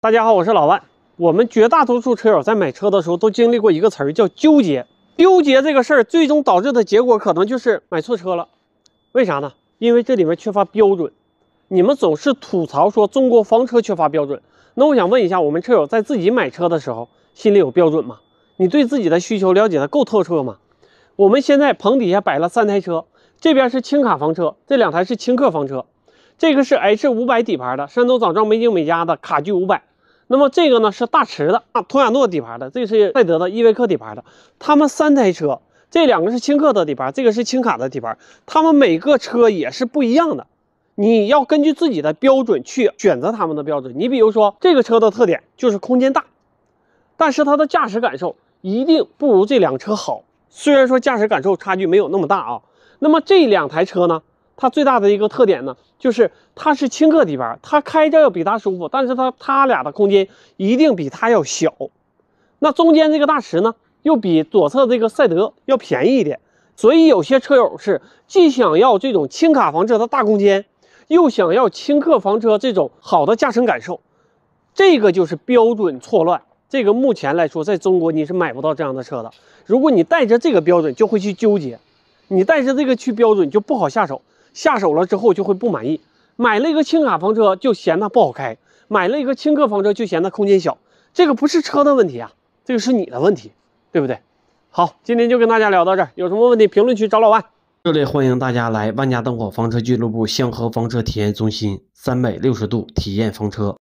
大家好，我是老万。我们绝大多数车友在买车的时候都经历过一个词儿叫纠结。纠结这个事儿，最终导致的结果可能就是买错车了。为啥呢？因为这里面缺乏标准。你们总是吐槽说中国房车缺乏标准。那我想问一下，我们车友在自己买车的时候，心里有标准吗？你对自己的需求了解的够透彻吗？我们现在棚底下摆了三台车，这边是轻卡房车，这两台是轻客房车，这个是 H 五百底盘的山东枣庄美景美家的卡距五百。那么这个呢是大驰的啊，图雅诺底盘的；这是赛德的依维柯底盘的。他们三台车，这两个是轻客的底盘，这个是轻卡的底盘。他们每个车也是不一样的，你要根据自己的标准去选择他们的标准。你比如说，这个车的特点就是空间大，但是它的驾驶感受一定不如这两车好。虽然说驾驶感受差距没有那么大啊，那么这两台车呢？它最大的一个特点呢，就是它是轻客底盘，它开着要比它舒服，但是它它俩的空间一定比它要小。那中间这个大池呢，又比左侧这个赛德要便宜一点，所以有些车友是既想要这种轻卡房车的大空间，又想要轻客房车这种好的驾乘感受，这个就是标准错乱。这个目前来说，在中国你是买不到这样的车的。如果你带着这个标准就会去纠结，你带着这个去标准就不好下手。下手了之后就会不满意，买了一个轻卡房车就嫌它不好开，买了一个轻客房车就嫌它空间小，这个不是车的问题啊，这个是你的问题，对不对？好，今天就跟大家聊到这儿，有什么问题评论区找老万。热烈欢迎大家来万家灯火房车俱乐部香河房车体验中心，三百六十度体验房车。